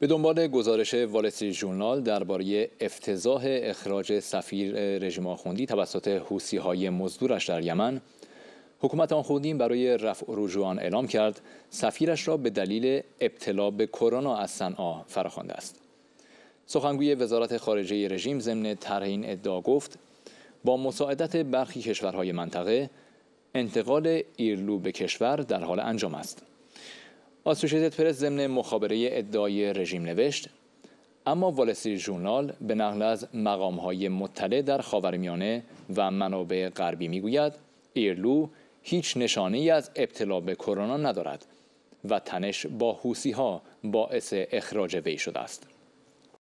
به دنبال گزارش والسی ژورنال درباره افتضاح اخراج سفیر رژیم آخوندی توسط حوسی های مزدورش در یمن حکومت آخوندی برای رفع روجوان اعلام کرد سفیرش را به دلیل ابتلا به کرونا از صنعا فراخوانده است سخنگوی وزارت خارجه رژیم ضمن طرح این ادعا گفت با مساعدت برخی کشورهای منطقه انتقال ایرلو به کشور در حال انجام است آسوشیتد پرس ضمن مخابره ادعای رژیم نوشت اما والسی ژورنال به نقل از مقام های مطلع در خاورمیانه و منابع غربی میگوید ایرلو هیچ نشانه ای از ابتلا به کرونا ندارد و تنش با حوسی ها باعث اخراج وی شده است.